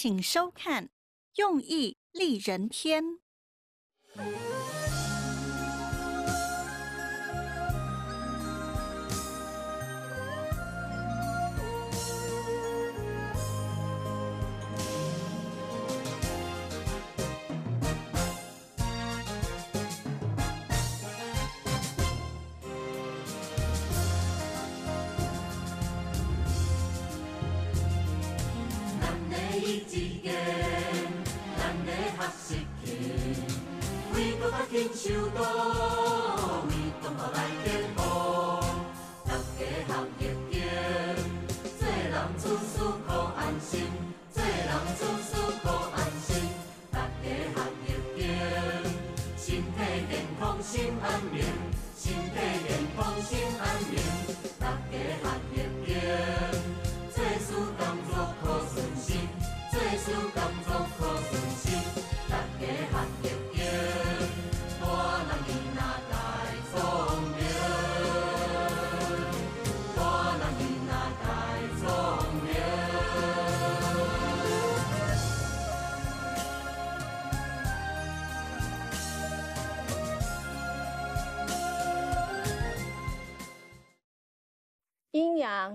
请收看《用意利人天》。金修道，为中华来添福，大家好业精。做人处处可安心，做人处处可安心，大家好业精。身体健康心安宁，身体健康心安宁，大家好业精。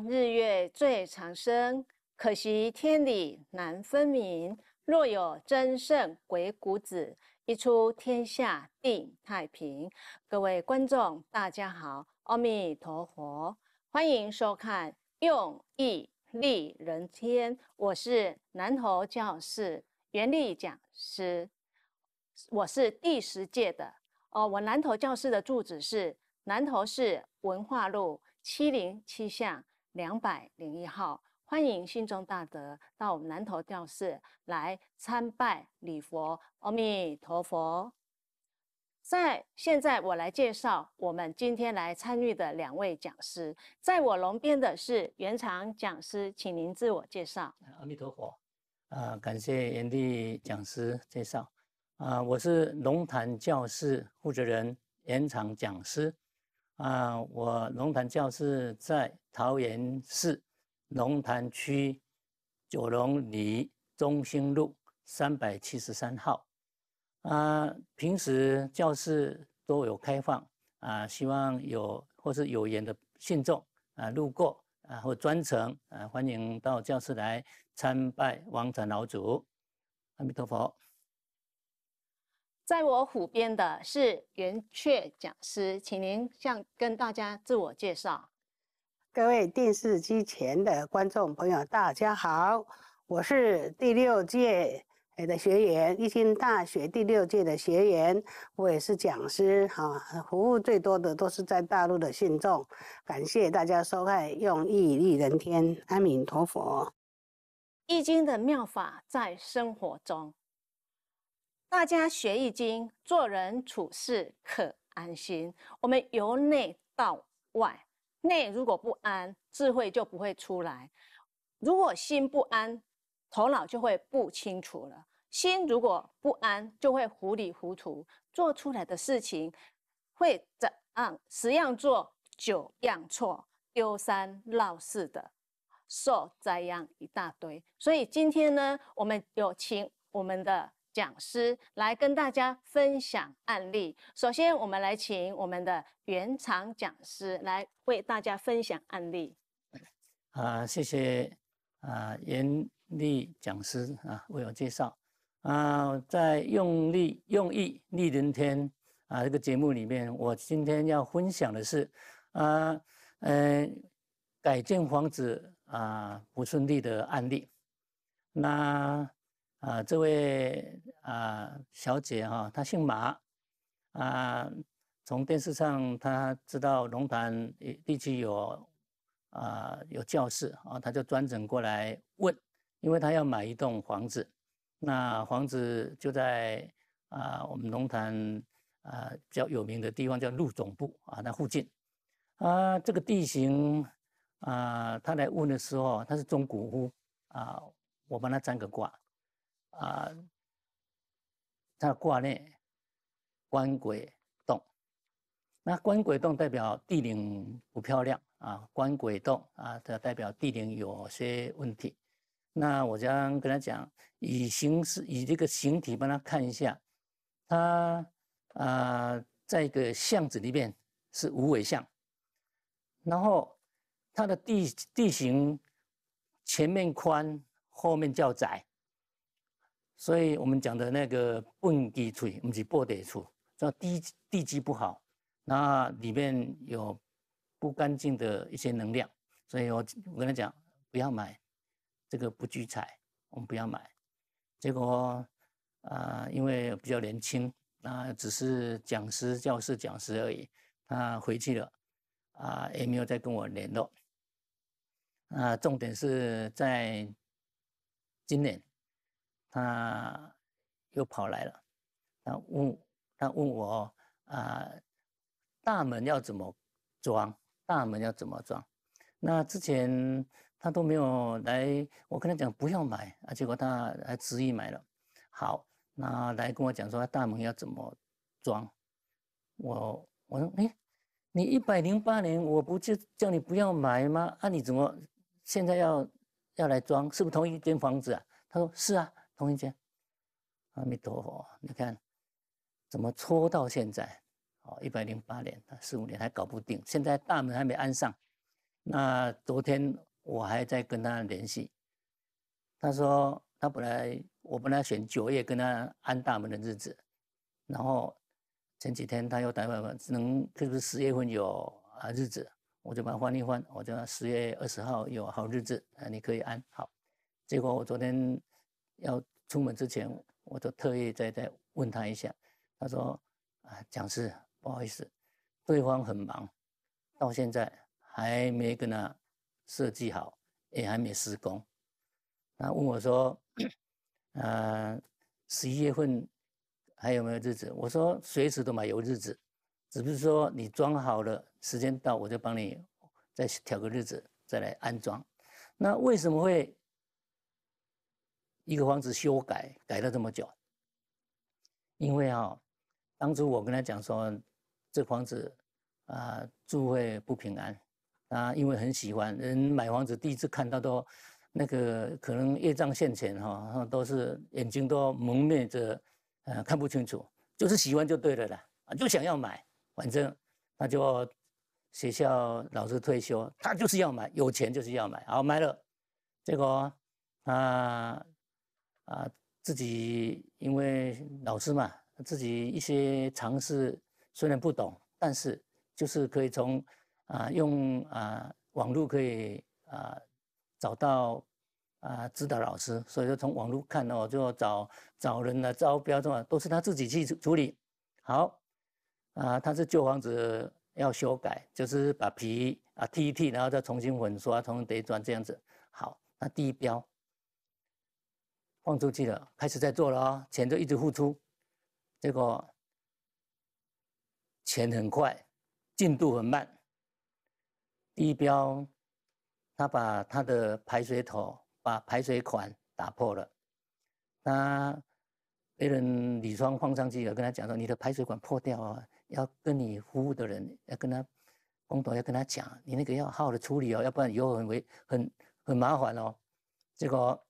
日月最长生，可惜天理难分明。若有真圣鬼谷子，一出天下定太平。各位观众，大家好，阿弥陀佛，欢迎收看《用意利人天》，我是南投教室袁丽讲师，我是第十届的。哦，我南投教室的住址是南投市文化路。七零七巷两百零一号，欢迎信众大德到我们南投教寺来参拜礼佛，阿弥陀佛。在现在，我来介绍我们今天来参与的两位讲师。在我龙边的是原厂讲师，请您自我介绍。阿弥陀佛，啊，感谢炎帝讲师介绍，啊，我是龙潭教室负责人，原厂讲师。啊，我龙潭教室在桃园市龙潭区九龙里中兴路三百七十三号。啊，平时教室都有开放啊，希望有或是有缘的信众啊，路过啊或专程啊，欢迎到教室来参拜王禅老祖，阿弥陀佛。在我虎边的是圆雀讲师，请您向跟大家自我介绍。各位电视机前的观众朋友，大家好，我是第六届的学员《易经》大学第六届的学员，我也是讲师哈，服务最多的都是在大陆的信众，感谢大家收看，用意利人天，阿弥陀佛。《易经》的妙法在生活中。大家学易经，做人处事可安心。我们由内到外，内如果不安，智慧就不会出来；如果心不安，头脑就会不清楚了。心如果不安，就会糊里糊涂，做出来的事情会怎样？十样做九样错，丢三落四的，受灾殃一大堆。所以今天呢，我们有请我们的。讲师来跟大家分享案例。首先，我们来请我们的原厂讲师来为大家分享案例。啊，谢谢啊，严厉讲师啊，为我介绍啊，在用力用意立人天啊这个节目里面，我今天要分享的是啊嗯，改建房子啊不顺利的案例。那。啊，这位啊小姐哈，她姓马，啊，从电视上她知道龙潭地区有啊有教室啊，她就专程过来问，因为她要买一栋房子，那房子就在啊我们龙潭啊比较有名的地方叫陆总部啊，那附近啊这个地形啊，她来问的时候她是中古屋啊，我帮她占个卦。啊，他挂内关鬼洞，那关鬼洞代表地灵不漂亮啊，关鬼洞啊，它代表地灵有些问题。那我将跟他讲，以形式以这个形体帮他看一下，他啊在一个巷子里面是无尾巷，然后它的地地形前面宽，后面较窄。所以我们讲的那个崩地出，不是破地处，叫地地基不好，那里面有不干净的一些能量，所以我我跟他讲不要买，这个不聚财，我们不要买。结果啊，因为比较年轻，啊，只是讲师、教师、讲师而已，他回去了，啊，也没有再跟我联络。啊，重点是在今年。他又跑来了，他问，他问我啊，大门要怎么装？大门要怎么装？那之前他都没有来，我跟他讲不要买啊，结果他还执意买了。好，那来跟我讲说大门要怎么装？我我说哎，你一百零八年我不就叫你不要买吗？那你怎么现在要要来装？是不是同一间房子啊？他说是啊。同一间。阿弥陀佛，你看怎么搓到现在？哦，一百零八年，四五年还搞不定，现在大门还没安上。那昨天我还在跟他联系，他说他本来我本来选九月跟他安大门的日子，然后前几天他又打电话，只能是不是十月份有啊日子？我就把换一换，我就十月二十号有好日子，啊，你可以安好。结果我昨天。要出门之前，我就特意再再问他一下，他说：“啊，讲师，不好意思，对方很忙，到现在还没跟他设计好，也还没施工。”他问我说：“嗯，十一月份还有没有日子？”我说：“随时都嘛有日子，只是说你装好了，时间到我就帮你再挑个日子再来安装。”那为什么会？一个房子修改改了这么久，因为哦，当初我跟他讲说，这房子啊住会不平安，啊，因为很喜欢人买房子第一次看到都，那个可能业障现前哈，都是眼睛都蒙昧着，呃，看不清楚，就是喜欢就对了啦，啊，就想要买，反正他就学校老师退休，他就是要买，有钱就是要买，好买了，结果啊。啊，自己因为老师嘛，自己一些尝试虽然不懂，但是就是可以从啊用啊网络可以啊找到啊指导老师，所以说从网络看哦，就找找人来招标什么，都是他自己去处理。好，啊，他是旧房子要修改，就是把皮啊剃一剃，然后再重新粉刷，重新叠砖这样子。好，那第一标。放出去了，开始在做了啊，钱就一直付出，结果钱很快，进度很慢。地标他把他的排水口、把排水管打破了，他别人李双放上去，跟他讲说：“你的排水管破掉啊，要跟你服务的人要跟他工头要跟他讲，你那个要好好的处理哦，要不然以后很为很很麻烦哦。”这个。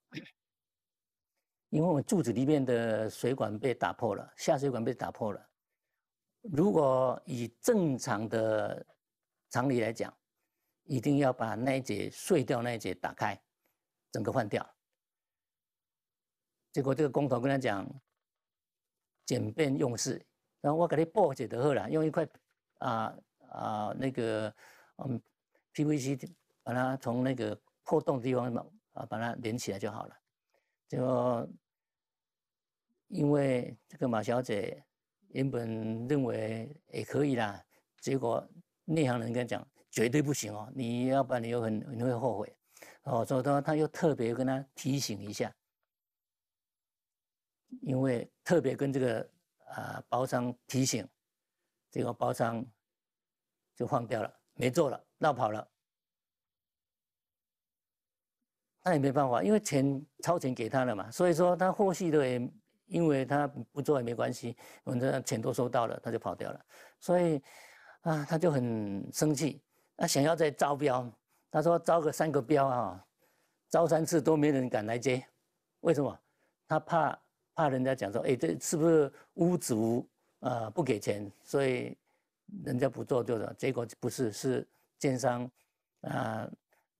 因为我柱子里面的水管被打破了，下水管被打破了。如果以正常的常理来讲，一定要把那一节碎掉那一节打开，整个换掉。结果这个工头跟他讲，简便用事，然后我给你破解的后了，用一块啊啊那个嗯 PVC 把它从那个破洞地方啊把它连起来就好了，结果。因为这个马小姐原本认为也可以啦，结果内行人跟她讲绝对不行哦，你要不然你又很你会后悔哦，所以说她又特别跟她提醒一下，因为特别跟这个啊包商提醒，结果包商就换掉了，没做了，闹跑了，那也没办法，因为钱超前给他了嘛，所以说他后续的。因为他不做也没关系，反正钱都收到了，他就跑掉了，所以啊，他就很生气，他想要再招标，他说招个三个标啊，招三次都没人敢来接，为什么？他怕怕人家讲说，哎，这是不是屋主啊？不给钱，所以人家不做就了。结果不是，是奸商啊，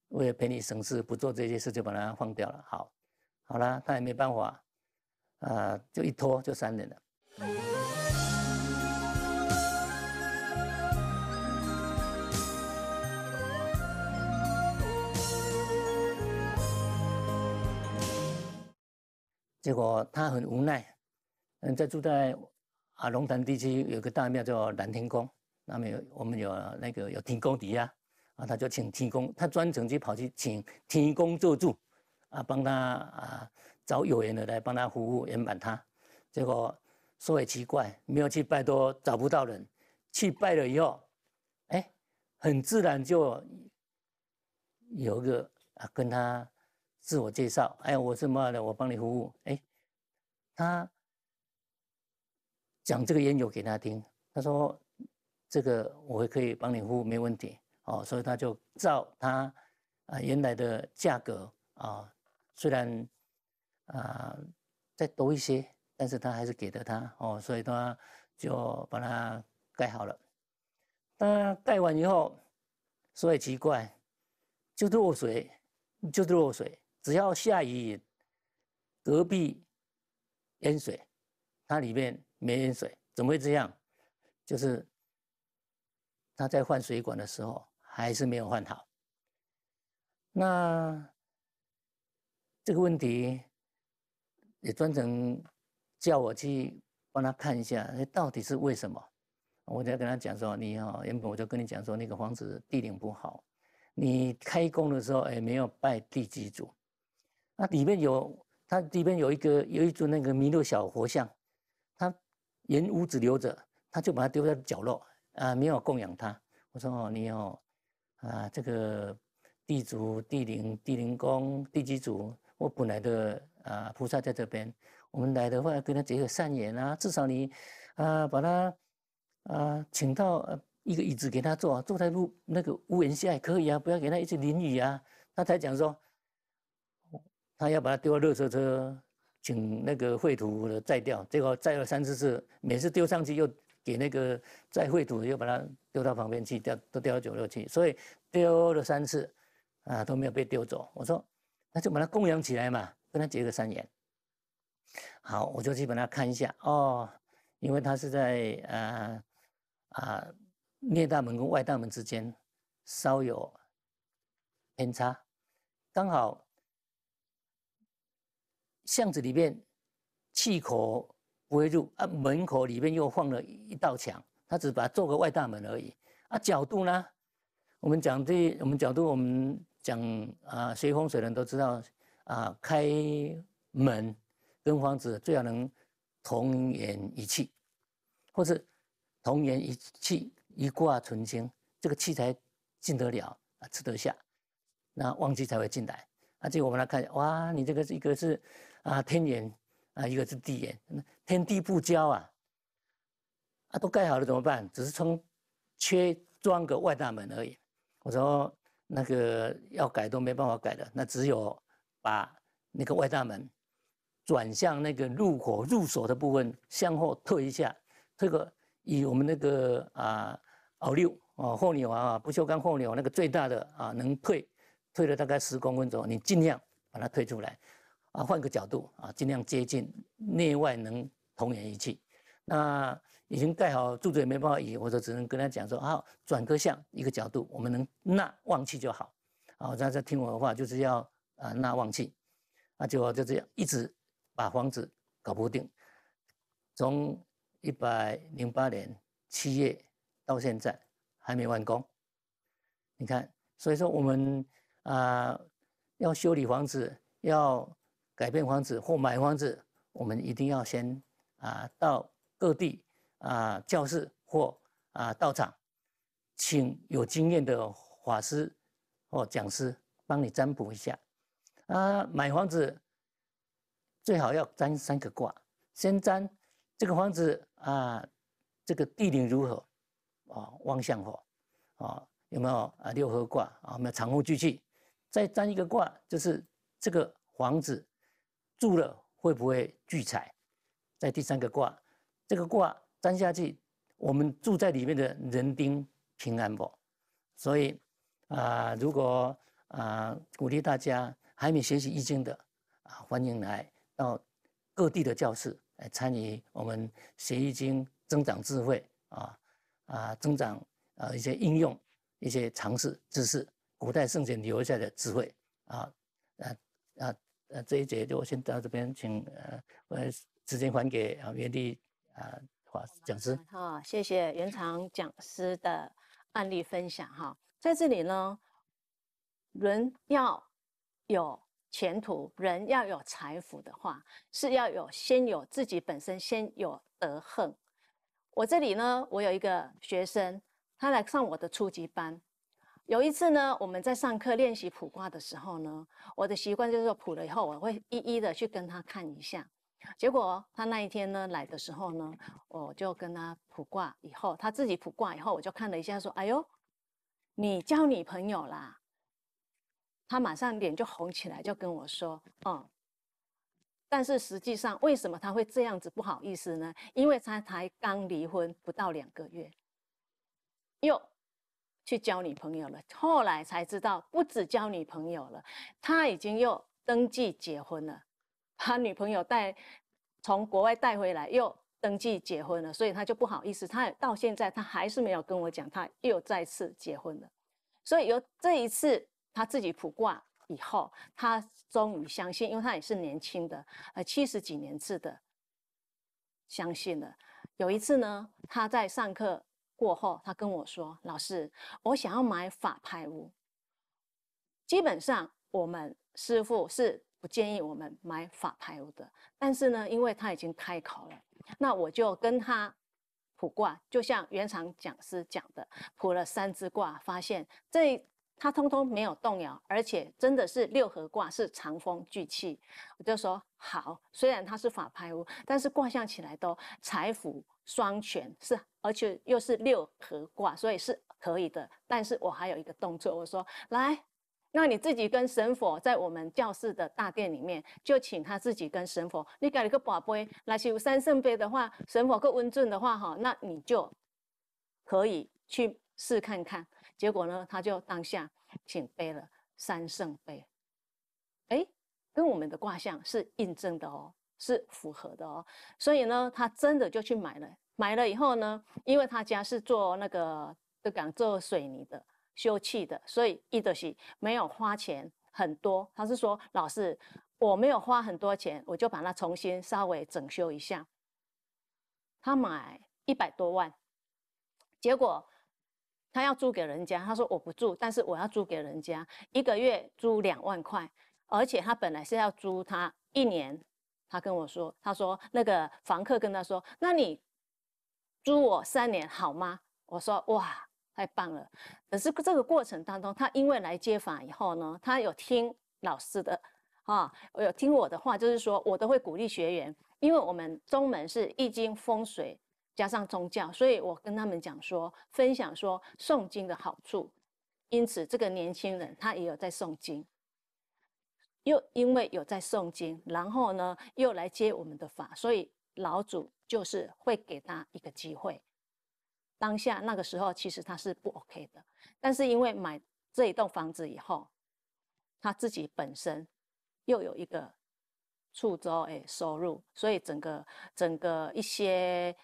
为了陪你省事，不做这些事就把它放掉了。好，好了，他也没办法。啊，就一拖就三年了。结果他很无奈，嗯，在住在啊龙潭地区有个大庙叫蓝天宫，那么有我们有那个有天宫底下，啊他就请天宫，他专程去跑去请天宫做主，啊帮他啊。找有缘的来帮他服务，圆满他。结果说也奇怪，没有去拜多找不到人，去拜了以后，哎，很自然就有一个啊跟他自我介绍，哎，我是妈的，我帮你服务。哎，他讲这个烟酒给他听，他说这个我也可以帮你服务，没问题。哦，所以他就照他啊原来的价格啊，虽然。啊，再多一些，但是他还是给的他哦，所以他就把它盖好了。那盖完以后，所以奇怪，就漏水，就漏水。只要下雨，隔壁淹水，它里面没淹水，怎么会这样？就是他在换水管的时候还是没有换好。那这个问题。也专程叫我去帮他看一下，哎，到底是为什么？我就跟他讲说，你哦，原本我就跟你讲说，那个房子地灵不好，你开工的时候哎，没有拜地基主，那里面有他里面有一个有一尊那个弥勒小佛像，他沿屋子留着，他就把它丢在角落啊，没有供养他。我说哦，你哦啊，这个地主、地灵、地灵公、地基主，我本来的。啊，菩萨在这边，我们来的话，跟他结个善缘啊，至少你，啊，把他，啊，请到一个椅子给他坐，坐在路那个屋檐下也可以啊，不要给他一直淋雨啊。他才讲说，他要把他丢到垃圾车，请那个绘土的载掉，结果载了三四次，每次丢上去又给那个载绘土又把他丢到旁边去，掉都掉到角落去，所以丢了三次，啊，都没有被丢走。我说那就把它供养起来嘛。跟他结个善缘，好，我就去把他看一下哦，因为他是在呃啊内大门跟外大门之间稍有偏差，刚好巷子里面气口不会入啊，门口里面又放了一道墙，他只把它做个外大门而已啊。角度呢，我们讲这，我们角度，我们讲啊，学风水人都知道。啊，开门跟房子最好能同源一气，或是同源一气一卦纯清，这个气才进得了啊，吃得下，那旺气才会进来。而且我们来看一下，哇，你这个一个是啊天眼啊，一个是地眼，天地不交啊，啊都盖好了怎么办？只是从缺装个外大门而已。我说那个要改都没办法改的，那只有。把那个外大门转向那个入口入手的部分，向后退一下。这个以我们那个啊，奥六啊，霍牛啊，不锈钢霍牛那个最大的啊，能退退了大概十公分左右，你尽量把它退出来啊，换个角度啊，尽量接近内外能同源一气。那已经盖好柱子也没办法移，我就只能跟他讲说啊，转个向一个角度，我们能纳旺气就好啊。大家听我的话，就是要。啊，那忘记，那结果就这样，一直把房子搞不定。从一百零八年七月到现在还没完工。你看，所以说我们啊，要修理房子，要改变房子或买房子，我们一定要先啊，到各地啊，教室或啊道场，请有经验的法师或讲师帮你占卜一下。啊，买房子最好要占三个卦，先占这个房子啊，这个地灵如何啊？旺相火啊？有没有啊六合卦啊？有没有长屋聚气？再占一个卦，就是这个房子住了会不会聚财？在第三个卦，这个卦占下去，我们住在里面的人丁平安否？所以啊，如果啊，鼓励大家。还没学习易经的啊，欢迎来到各地的教室，来参与我们学易经、增长智慧啊啊，增长啊一些应用、一些常识知识，古代圣贤留下的智慧啊啊啊！这一节就先到这边，请呃，我时间还给啊，原地啊，讲师。好，谢谢原长讲师的案例分享哈，在这里呢，人要。有前途人要有财富的话，是要有先有自己本身先有德行。我这里呢，我有一个学生，他来上我的初级班。有一次呢，我们在上课练习卜卦的时候呢，我的习惯就是说，卜了以后我会一一的去跟他看一下。结果他那一天呢来的时候呢，我就跟他卜卦以后，他自己卜卦以后，我就看了一下，说：“哎呦，你交女朋友啦！”他马上脸就红起来，就跟我说：“哦。”但是实际上，为什么他会这样子不好意思呢？因为他才刚离婚不到两个月，又去交女朋友了。后来才知道，不止交女朋友了，他已经又登记结婚了，把女朋友带从国外带回来，又登记结婚了。所以他就不好意思。他到现在，他还是没有跟我讲，他又再次结婚了。所以由这一次。他自己卜卦以后，他终于相信，因为他也是年轻的，呃，七十几年次的相信了。有一次呢，他在上课过后，他跟我说：“老师，我想要买法拍屋。”基本上，我们师傅是不建议我们买法拍屋的。但是呢，因为他已经开口了，那我就跟他卜卦，就像原厂讲师讲的，卜了三支卦，发现这。他通通没有动摇，而且真的是六合卦是长风聚气，我就说好。虽然他是法拍屋，但是卦象起来都财福双全，是而且又是六合卦，所以是可以的。但是我还有一个动作，我说来，那你自己跟神佛在我们教室的大殿里面，就请他自己跟神佛。你给了个宝杯来修三圣杯的话，神佛够温顺的话，哈，那你就可以去试看看。结果呢，他就当下请背了三圣碑，哎，跟我们的卦象是印证的哦，是符合的哦。所以呢，他真的就去买了，买了以后呢，因为他家是做那个就讲做水泥的修葺的，所以伊德西没有花钱很多，他是说老师，我没有花很多钱，我就把它重新稍微整修一下。他买一百多万，结果。他要租给人家，他说我不住，但是我要租给人家，一个月租两万块，而且他本来是要租他一年。他跟我说，他说那个房客跟他说，那你租我三年好吗？我说哇，太棒了。可是这个过程当中，他因为来接访以后呢，他有听老师的，啊，有听我的话，就是说我都会鼓励学员，因为我们中门是易经风水。加上宗教，所以我跟他们讲说，分享说诵经的好处。因此，这个年轻人他也有在诵经，又因为有在诵经，然后呢又来接我们的法，所以老祖就是会给他一个机会。当下那个时候，其实他是不 OK 的，但是因为买这一栋房子以后，他自己本身又有一个出租诶，收入，所以整个整个一些。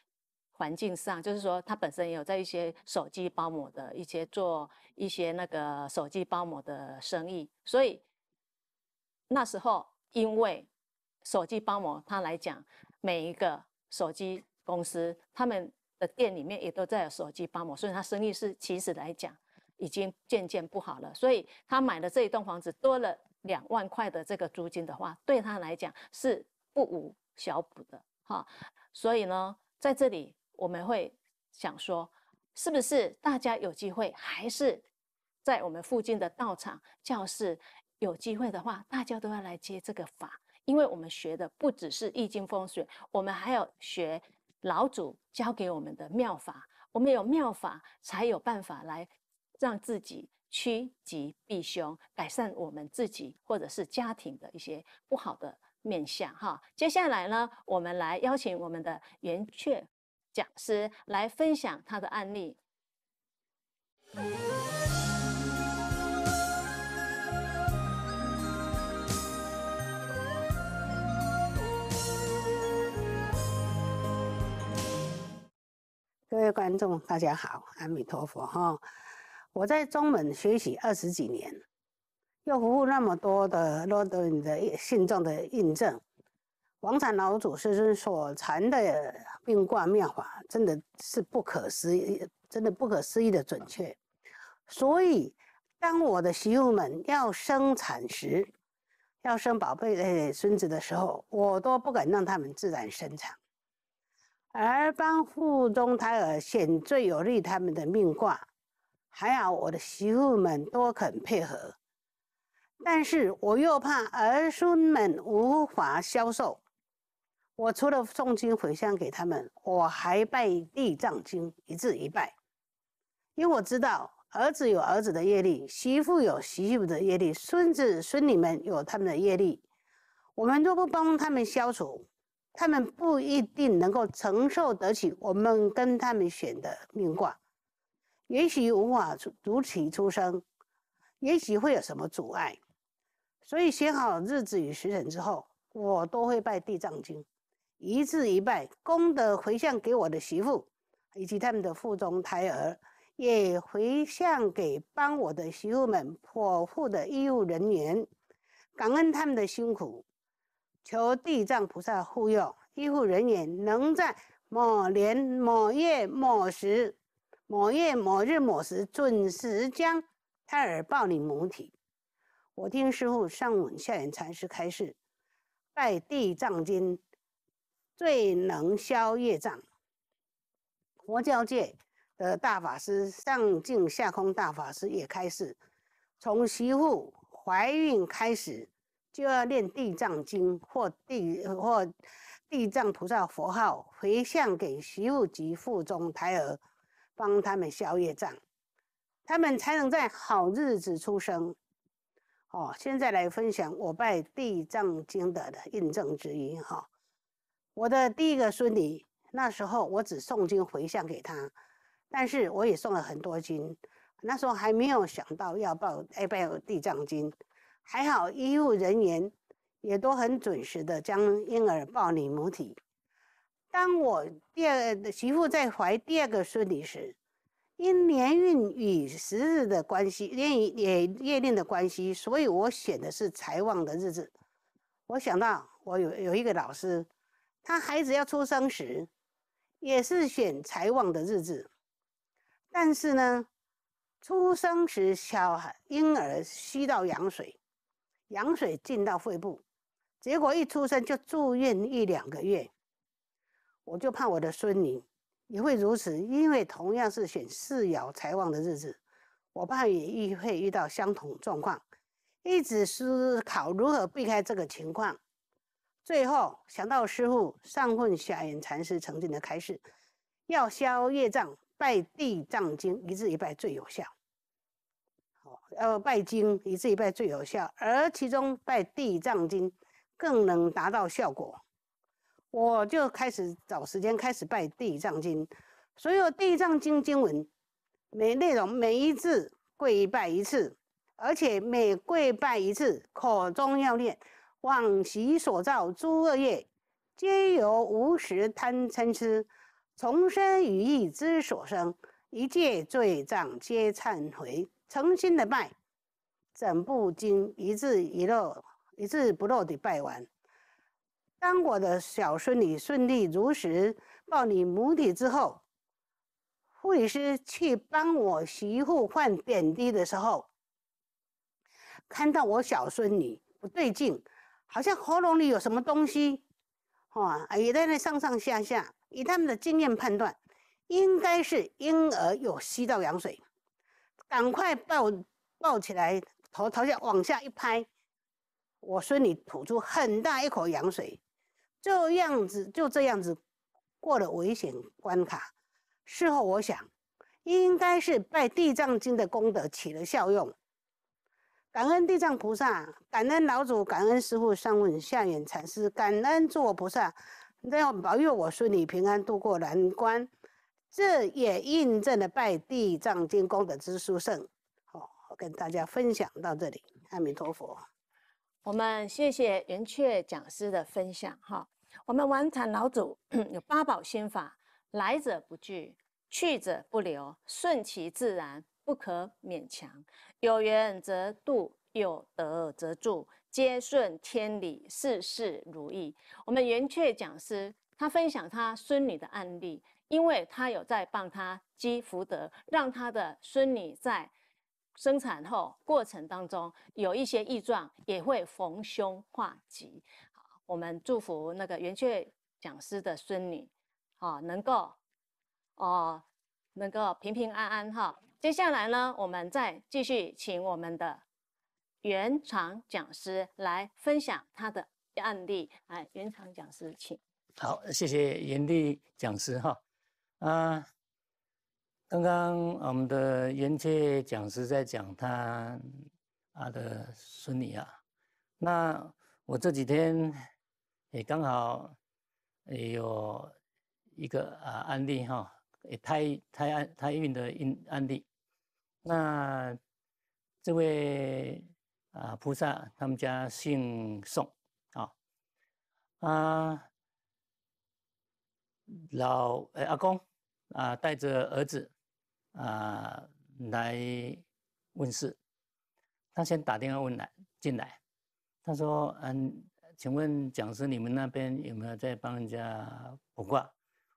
环境上，就是说他本身也有在一些手机包膜的一些做一些那个手机包膜的生意，所以那时候因为手机包膜，他来讲每一个手机公司他们的店里面也都在有手机包膜，所以他生意是其实来讲已经渐渐不好了。所以他买的这一栋房子多了两万块的这个租金的话，对他来讲是不无小补的哈。所以呢，在这里。我们会想说，是不是大家有机会，还是在我们附近的道场、教室有机会的话，大家都要来接这个法，因为我们学的不只是易经风水，我们还要学老祖教给我们的妙法。我们有妙法，才有办法来让自己趋吉避凶，改善我们自己或者是家庭的一些不好的面相。哈，接下来呢，我们来邀请我们的圆雀。讲师来分享他的案例。各位观众，大家好，阿弥陀佛哈！我在中文学习二十几年，又服务那么多的、罗德的信众的印证。王禅老祖师尊所传的命卦妙法，真的是不可思议，真的不可思议的准确。所以，当我的媳妇们要生产时，要生宝贝、的孙子的时候，我都不敢让他们自然生产，而帮腹中胎儿，显最有利他们的命卦。还好我的媳妇们多肯配合，但是我又怕儿孙们无法消受。我除了诵经回向给他们，我还拜地藏经，一字一拜。因为我知道儿子有儿子的业力，媳妇有媳妇的业力，孙子孙女们有他们的业力。我们若不帮他们消除，他们不一定能够承受得起我们跟他们选的命卦，也许无法如期出生，也许会有什么阻碍。所以选好日子与时辰之后，我都会拜地藏经。一字一拜，功德回向给我的媳妇以及他们的腹中胎儿，也回向给帮我的媳妇们剖腹的医务人员，感恩他们的辛苦，求地藏菩萨护佑医护人员能在某年某月某时某月某日某时准时将胎儿抱离母体。我听师父上午下言禅师开示，拜地藏经。最能消业障，佛教界的大法师上净下空大法师也开示，从媳妇怀孕开始就要念地藏经或地或地藏菩萨佛号回向给媳妇及腹中胎儿，帮他们消业障，他们才能在好日子出生。哦，现在来分享我拜地藏经的的印证之一哈。我的第一个孙女，那时候我只诵经回向给她，但是我也送了很多经。那时候还没有想到要报《阿 l 地藏经》，还好医务人员也都很准时的将婴儿抱离母体。当我第二媳妇在怀第二个孙女时，因年运与时日的关系，与也月令的关系，所以我选的是财旺的日子。我想到我有有一个老师。他孩子要出生时，也是选财旺的日子，但是呢，出生时小孩婴儿吸到羊水，羊水进到肺部，结果一出生就住院一两个月。我就怕我的孙女也会如此，因为同样是选四爻财旺的日子，我怕也会遇到相同状况，一直思考如何避开这个情况。最后想到师父上混下隐禅师曾经的开示，要消业障，拜地藏经一字一拜最有效。哦，要拜经一字一拜最有效，而其中拜地藏经更能达到效果。我就开始找时间开始拜地藏经，所有地藏经经文每内容每一字跪拜一次，而且每跪拜一次口中要念。往昔所造诸恶业，皆由无始贪嗔痴，从身于意之所生。一切罪障皆忏悔，诚心的拜，整部经一字一漏，一字不漏的拜完。当我的小孙女顺利如实报你母体之后，护师去帮我媳妇换点滴的时候，看到我小孙女不对劲。好像喉咙里有什么东西，哦，也在那上上下下。以他们的经验判断，应该是婴儿有吸到羊水，赶快抱抱起来，头朝下往下一拍，我孙女吐出很大一口羊水，这样子就这样子过了危险关卡。事后我想，应该是拜地藏经的功德起了效用。感恩地藏菩萨，感恩老祖，感恩师傅上问下远禅师，感恩诸佛菩萨，要保佑我顺利平安度过难关。这也印证了拜地藏经功德之殊胜。好，我跟大家分享到这里。阿弥陀佛，我们谢谢圆雀讲师的分享哈。我们晚禅老祖 有八宝心法，来者不拒，去者不留，顺其自然。不可勉强，有缘则度，有德则助，皆顺天理，事事如意。我们圆缺讲师他分享他孙女的案例，因为他有在帮他积福德，让他的孙女在生产后过程当中有一些异状，也会逢凶化吉。好，我们祝福那个圆缺讲师的孙女，啊，能够哦，能够平平安安哈。接下来呢，我们再继续请我们的原厂讲师来分享他的案例。哎，原厂讲师，请。好，谢谢原力讲师哈。啊，刚刚我们的原切讲师在讲他他的孙女啊，那我这几天也刚好也有一个啊案例哈，也胎胎安胎孕的孕案例。那这位啊菩萨，他们家姓宋啊，啊老呃，阿公啊带着儿子啊来问事。他先打电话问来进来，他说嗯，请问讲师，你们那边有没有在帮人家卜卦？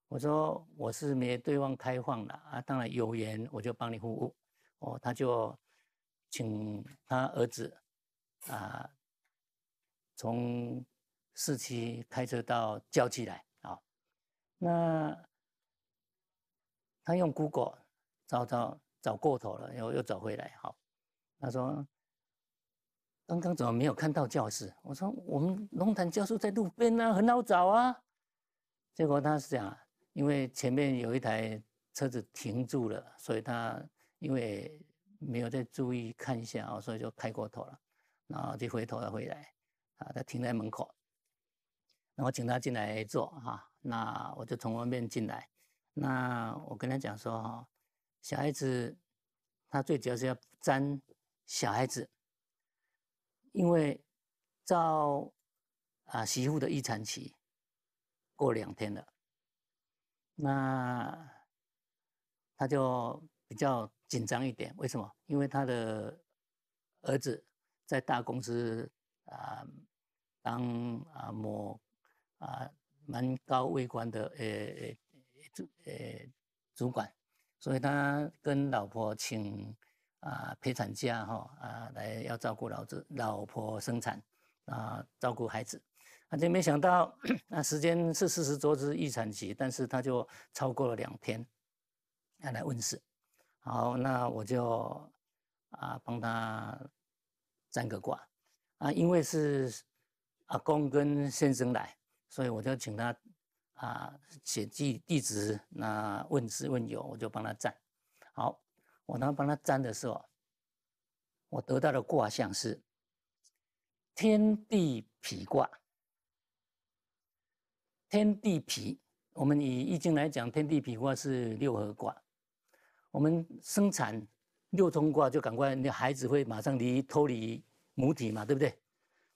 我说我是没对外开放的啊，当然有缘我就帮你服务。哦，他就请他儿子啊，从市区开车到郊区来。啊。那他用 Google 找找找过头了，然后又找回来。好，他说：“刚刚怎么没有看到教室？”我说：“我们龙潭教室在路边呢，很好找啊。”结果他想，因为前面有一台车子停住了，所以他。因为没有再注意看一下啊，所以就开过头了，然后就回头要回来，啊，他停在门口，那我请他进来坐哈，那我就从外面进来，那我跟他讲说，小孩子，他最主要是要粘沾小孩子，因为，照，啊媳妇的预产期，过两天了，那他就比较。紧张一点，为什么？因为他的儿子在大公司啊当啊某啊蛮高位官的呃呃主呃主管，所以他跟老婆请啊陪产假哈啊来要照顾老子老婆生产啊照顾孩子，而且没想到那时间是四十周之预产期，但是他就超过了两天，他来问世。好，那我就啊帮他占个卦啊，因为是阿公跟先生来，所以我就请他啊写记地址，那问师问友，我就帮他占。好，我当帮他占的时候，我得到的卦象是天地痞卦。天地痞，我们以易经来讲，天地痞卦是六合卦。我们生产六通卦就赶快，那孩子会马上离脱离母体嘛，对不对？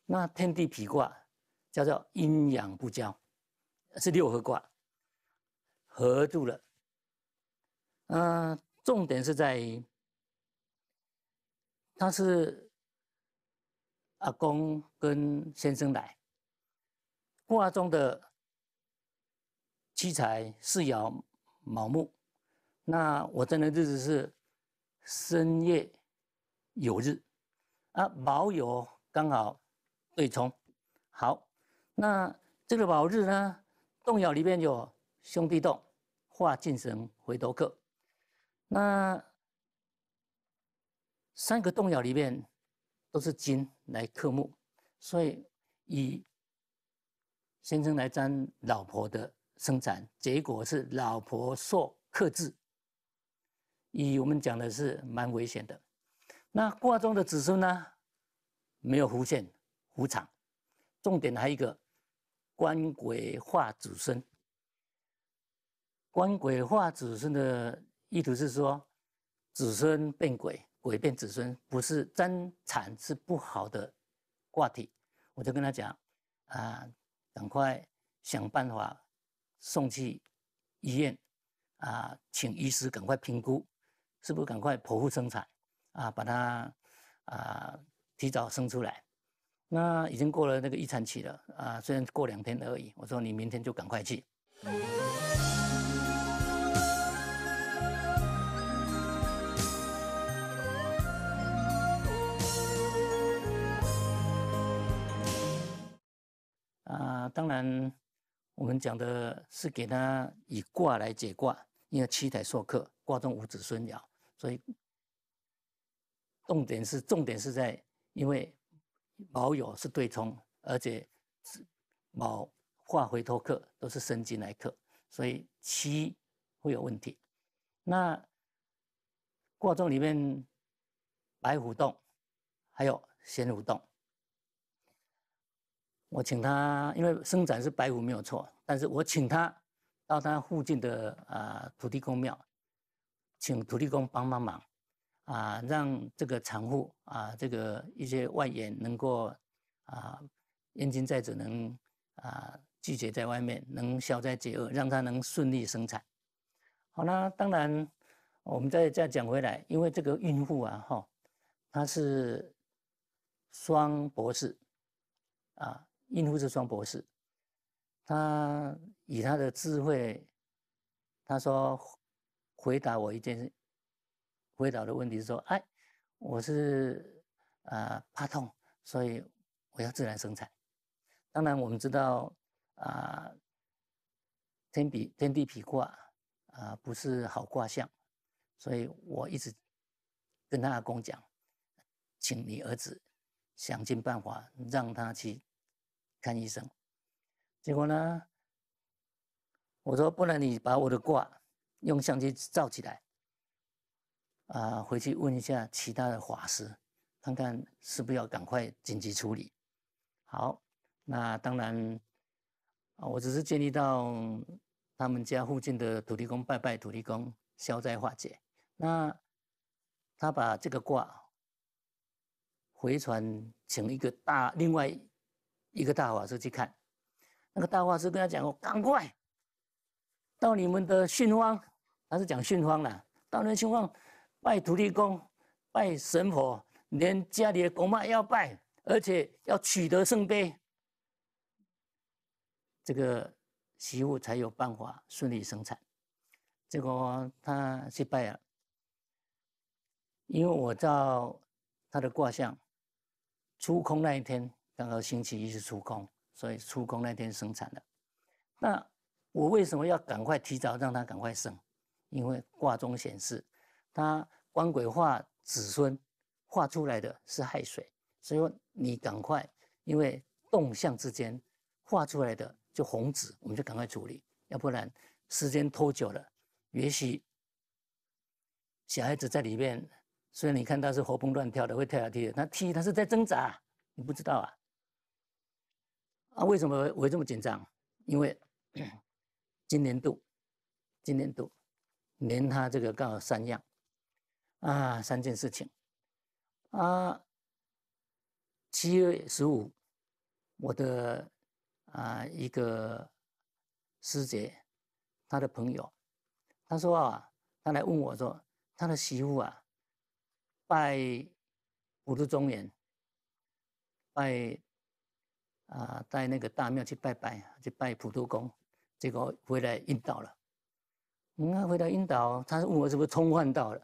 那天地痞卦叫做阴阳不交，是六合卦，合住了。嗯，重点是在他是阿公跟先生来卦中的七彩四爻卯木。那我真的日子是深夜有日啊，卯酉刚好对冲，好，那这个卯日呢，动摇里面有兄弟动，化进神回头克，那三个动摇里面都是金来克木，所以以先生来占老婆的生产，结果是老婆受克制。以我们讲的是蛮危险的。那卦中的子孙呢，没有弧线弧长，重点还一个官鬼化子孙。官鬼化子孙的意图是说，子孙变鬼，鬼变子孙，不是真产是不好的卦体。我就跟他讲，啊，赶快想办法送去医院，啊，请医师赶快评估。是不是赶快剖腹生产啊？把它啊提早生出来。那已经过了那个预产期了啊，虽然过两天而已。我说你明天就赶快去。啊，当然，我们讲的是给他以卦来解卦，因为七台说客卦中五子孙爻。所以重点是重点是在，因为毛酉是对冲，而且是毛化回头客都是生金来客，所以七会有问题。那卦中里面白虎洞还有玄武洞，我请他，因为生展是白虎没有错，但是我请他到他附近的啊土地公庙。请土地公帮帮忙，啊，让这个产妇啊，这个一些外援能够，啊，冤亲债手能啊，拒绝在外面能消灾解厄，让他能顺利生产。好，那当然，我们再再讲回来，因为这个孕妇啊，哈，她是双博士，啊，孕妇是双博士，她以她的智慧，她说。回答我一件事，回答的问题是说：“哎，我是啊怕痛，所以我要自然生产。当然，我们知道啊天比天地比卦啊不是好卦象，所以我一直跟他阿公讲，请你儿子想尽办法让他去看医生。结果呢，我说，不然你把我的卦。”用相机照起来，啊，回去问一下其他的法师，看看是不是要赶快紧急处理。好，那当然，啊，我只是建议到他们家附近的土地公拜拜，土地公消灾化解。那他把这个卦回传，请一个大另外一个大法师去看。那个大法师跟他讲：“哦，赶快！”到你们的巽方，他是讲巽方啦。到那巽方，拜土地公，拜神婆，连家里的公妈也要拜，而且要取得圣杯，这个媳妇才有办法顺利生产。结果他失败了，因为我照他的卦象，出空那一天刚好星期一是出空，所以出空那天生产的，那。我为什么要赶快提早让他赶快生？因为卦中显示，他官鬼化子孙，画出来的是亥水，所以说你赶快，因为动向之间画出来的就红子，我们就赶快处理，要不然时间拖久了，也许小孩子在里面，虽然你看他是活蹦乱跳的，会跳下梯的，他踢他是在挣扎，你不知道啊。啊，为什么我会这么紧张？因为。今年度，今年度，连他这个刚好三样，啊，三件事情，啊，七月十五，我的啊一个师姐，他的朋友，他说啊，他来问我说，他的媳妇啊，拜五度忠元，拜啊，在那个大庙去拜拜，去拜普渡公。结果回来晕倒了，嗯，回来晕倒，他问我是不是冲换到了，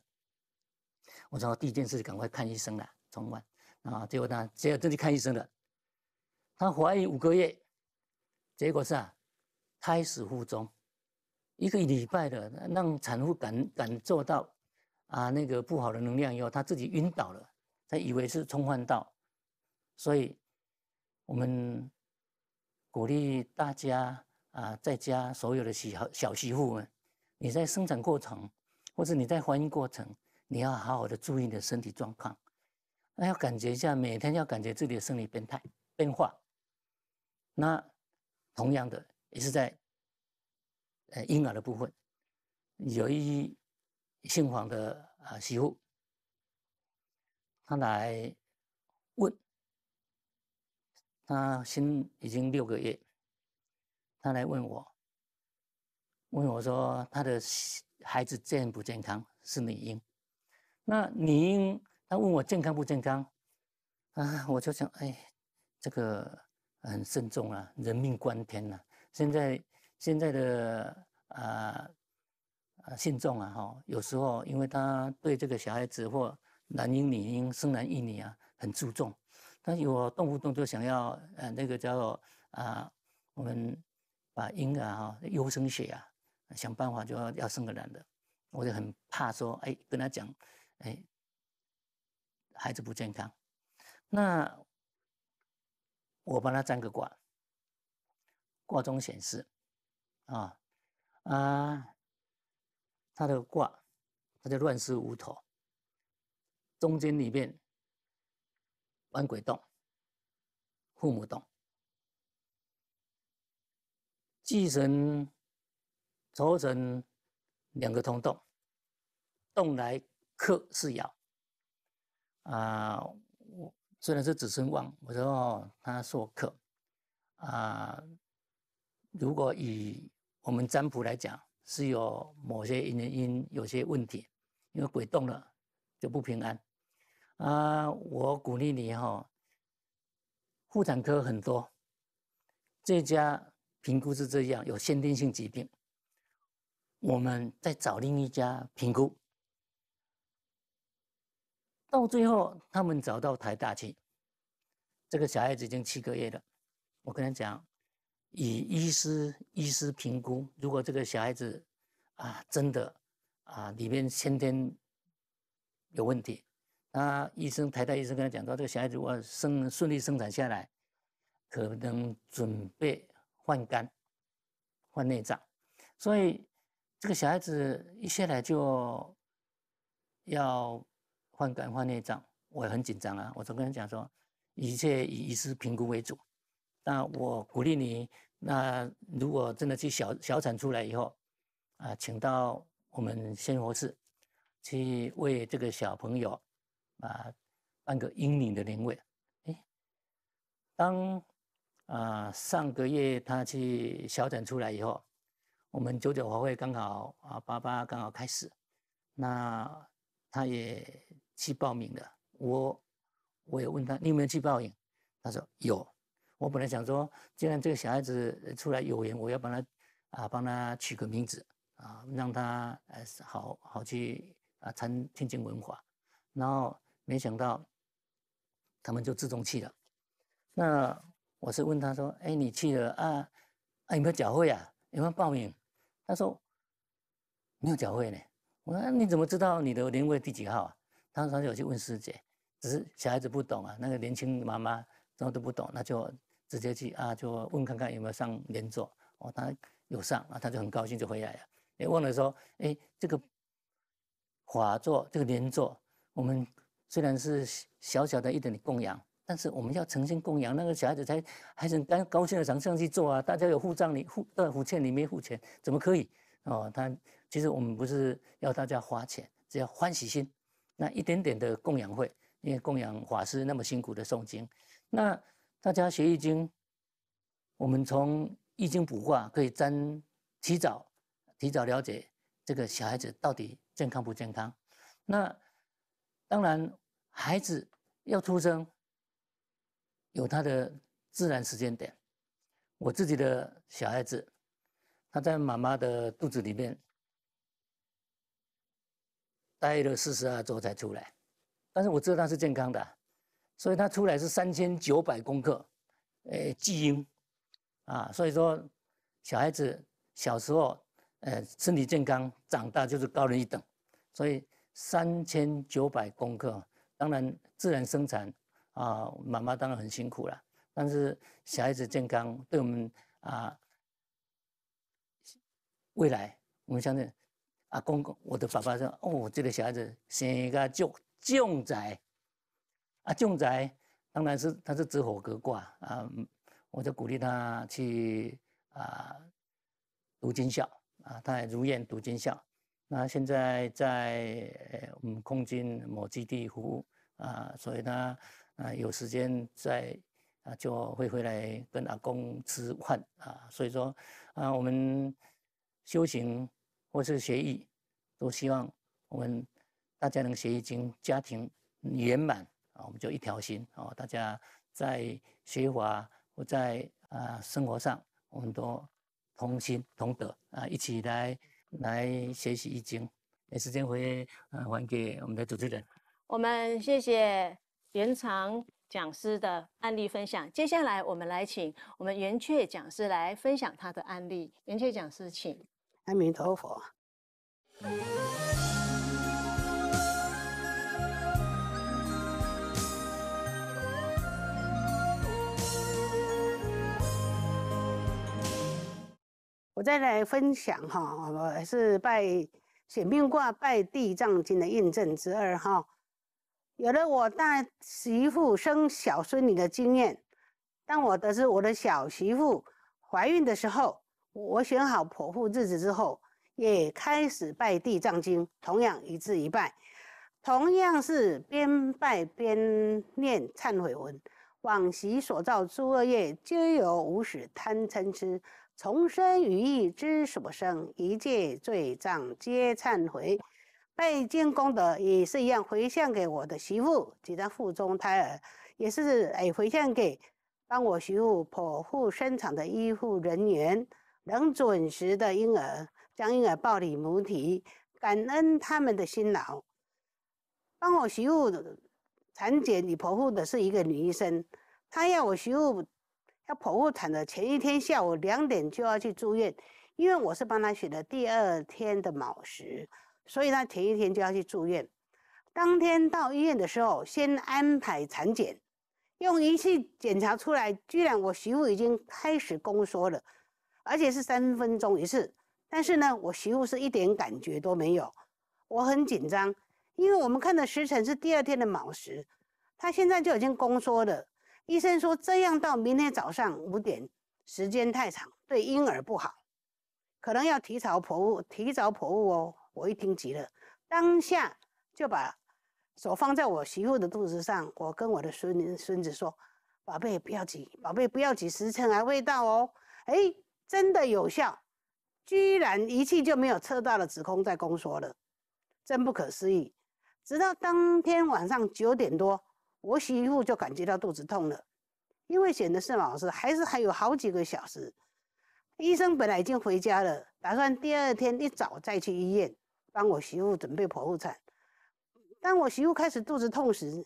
我说第一件事赶快看医生了，冲换，啊，结果他结果自己看医生了，他怀疑五个月，结果是啊，胎死腹中，一个礼拜的让产妇感感受到，啊，那个不好的能量以后她自己晕倒了，她以为是冲换到，所以我们鼓励大家。啊，在家所有的媳小媳妇们，你在生产过程，或者你在怀孕过程，你要好好的注意你的身体状况，那要感觉一下，每天要感觉自己的生理变态变化。那同样的，也是在呃婴儿的部分，有一姓黄的啊媳妇，她来问，她心已经六个月。他来问我，问我说他的孩子健不健康？是女婴。那女婴，他问我健康不健康？啊，我就想，哎，这个很慎重啊，人命关天呐。现在现在的啊啊信众啊哈，有时候因为他对这个小孩子或男婴女婴生男育女啊很注重，他有动不动就想要呃那个叫做啊我们。把婴儿哈优生学啊，想办法就要要生个男的，我就很怕说，哎，跟他讲，哎，孩子不健康，那我帮他占个卦，卦中显示，啊啊，他的卦，他叫乱世无头，中间里面，弯鬼洞，父母洞，继承、传成两个通洞，动来克是爻啊。虽然是子孙旺，我说他说克啊。如果以我们占卜来讲，是有某些因因有些问题，因为鬼动了就不平安啊。我鼓励你哈，妇产科很多这家。评估是这样，有先天性疾病，我们再找另一家评估，到最后他们找到台大去。这个小孩子已经七个月了，我跟他讲，以医师医师评估，如果这个小孩子啊真的啊里面先天有问题，那医生台大医生跟他讲到，这个小孩子如果生顺利生产下来，可能准备。换肝，换内脏，所以这个小孩子一下来就要换肝换内脏，我很紧张啊！我总跟他讲说，一切以医师评估为主。那我鼓励你，那如果真的去小小产出来以后，啊，请到我们鲜佛寺去为这个小朋友啊办个英灵的灵位。当。啊，上个月他去小诊出来以后，我们九九华会刚好啊，八八刚好开始，那他也去报名的。我，我也问他你有没有去报名？他说有。我本来想说，既然这个小孩子出来有缘，我要帮他啊，帮他取个名字啊，让他呃好好去啊，参天津文化。然后没想到他们就自动去了。那。我是问他说：“哎，你去了啊？啊，有没有缴费啊？有没有报名？”他说：“没有缴费呢。”我说：“你怎么知道你的年位第几号啊？”他说：“有去问师姐。”只是小孩子不懂啊，那个年轻妈妈什么都不懂，那就直接去啊，就问看看有没有上连座。哦，他有上啊，他就很高兴就回来了。也问了说：“哎，这个华座，这个连座，我们虽然是小小的一点的供养。”但是我们要诚心供养，那个小孩子才还是很高兴的长上去做啊！大家有付账，你付呃付钱，你没付钱，怎么可以？哦，他其实我们不是要大家花钱，只要欢喜心，那一点点的供养会，因为供养法师那么辛苦的诵经，那大家学易经，我们从易经卜卦可以占提早提早了解这个小孩子到底健康不健康。那当然，孩子要出生。有他的自然时间点，我自己的小孩子，他在妈妈的肚子里面待了四十二周才出来，但是我知道他是健康的，所以他出来是三千九百公克，呃，基因啊，所以说小孩子小时候呃身体健康，长大就是高人一等，所以三千九百公克，当然自然生产。啊，妈妈当然很辛苦了，但是小孩子健康，对我们啊未来，我们相信。啊，公公，我的爸爸说，哦，这个小孩子生个俊俊仔，啊，俊仔当然是他是指火格卦啊，我就鼓励他去啊读军校啊，他如愿读军校，那现在在我们空军某基地服务啊，所以他。啊，有时间再啊就会回来跟阿公吃饭啊。所以说啊，我们修行或是学艺，都希望我们大家能学易经，家庭圆满啊。我们就一条心啊，大家在学法或在啊生活上，我们都同心同德啊，一起来来学习易经。有时间回啊，还给我们的主持人。我们谢谢。延长讲师的案例分享，接下来我们来请我们圆雀讲师来分享他的案例。圆雀讲师，请阿弥陀佛。我再来分享哈，我是拜显命卦拜地藏经的印证之二哈。有了我大媳妇生小孙女的经验，当我得知我的小媳妇怀孕的时候，我选好剖腹日子之后，也开始拜地藏经，同样一字一拜，同样是边拜边念忏悔文，往昔所造诸恶业，皆由无始贪嗔痴，重生语意之所生，一切罪障皆忏悔。拜见功德也是一样，回向给我的媳妇，几张腹中胎儿，也是哎，回向给帮我媳妇剖腹生产的医护人员，能准时的婴儿将婴儿抱离母体，感恩他们的辛劳。帮我媳妇产检、你剖腹的是一个女医生，她要我媳妇要剖腹产的前一天下午两点就要去住院，因为我是帮她选的第二天的卯时。所以他前一天就要去住院。当天到医院的时候，先安排产检，用仪器检查出来，居然我媳妇已经开始宫缩了，而且是三分钟一次。但是呢，我媳妇是一点感觉都没有，我很紧张，因为我们看的时辰是第二天的卯时，她现在就已经宫缩了。医生说这样到明天早上五点，时间太长，对婴儿不好，可能要提早剖，腹，提早剖腹哦。我一听急了，当下就把手放在我媳妇的肚子上，我跟我的孙孙子说：“宝贝不要急，宝贝不要急，时辰还未到哦。”哎，真的有效，居然仪器就没有测到了子宫在宫缩了，真不可思议。直到当天晚上九点多，我媳妇就感觉到肚子痛了，因为显得肾老师还是还有好几个小时，医生本来已经回家了，打算第二天一早再去医院。帮我媳妇准备剖腹产。当我媳妇开始肚子痛时，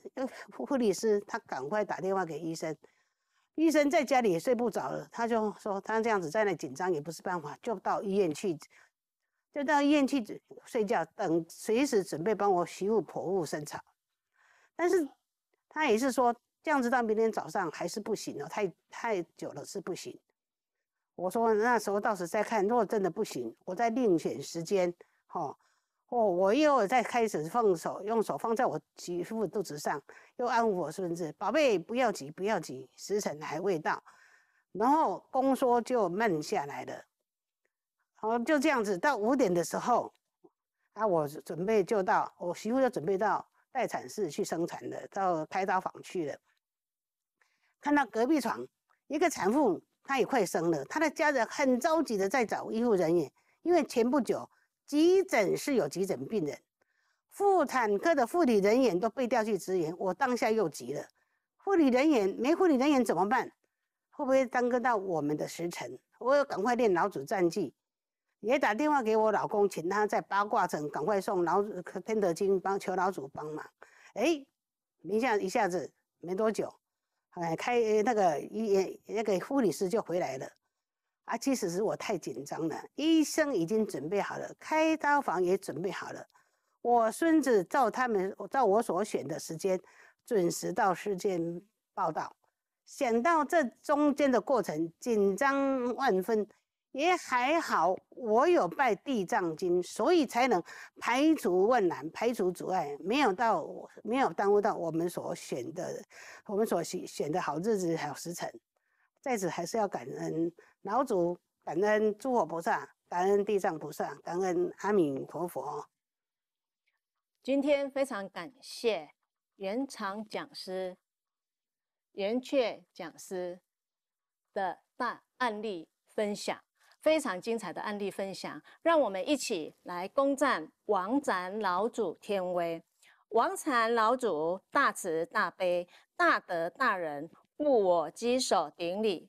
护理师她赶快打电话给医生。医生在家里也睡不着了，他就说他这样子在那紧张也不是办法，就到医院去，就到医院去睡觉，等随时准备帮我媳妇剖腹生产。但是他也是说这样子到明天早上还是不行了，太太久了是不行。我说那时候到时再看，如果真的不行，我再另选时间。哈。哦，我又在开始放手，用手放在我媳妇肚子上，又安抚我孙子：“宝贝，不要急，不要急，时辰还未到。”然后宫缩就慢下来了。好，就这样子，到五点的时候，啊，我准备就到，我媳妇就准备到待产室去生产的，到开刀房去了。看到隔壁床一个产妇，她也快生了，她的家人很着急的在找医护人员，因为前不久。急诊是有急诊病人，妇产科的护理人员都被调去支援，我当下又急了，护理人员没护理人员怎么办？会不会耽搁到我们的时辰？我要赶快练老祖战绩，也打电话给我老公，请他在八卦城赶快送老祖天德经，帮求老祖帮忙。哎，一下一下子没多久，哎，开那个院，那个护理师就回来了。啊，即使是我太紧张了，医生已经准备好了，开刀房也准备好了。我孙子照他们照我所选的时间，准时到时间报道。想到这中间的过程，紧张万分，也还好，我有拜地藏经，所以才能排除万难，排除阻碍，没有到没有耽误到我们所选的，我们所选选的好日子、好时辰。在此还是要感恩老祖，感恩诸佛菩萨，感恩地藏菩萨，感恩阿弥陀佛。今天非常感谢圆场讲师、圆雀讲师的大案例分享，非常精彩的案例分享，让我们一起来攻占王禅老祖天威，王禅老祖大慈大悲、大德大仁。慕我稽首顶礼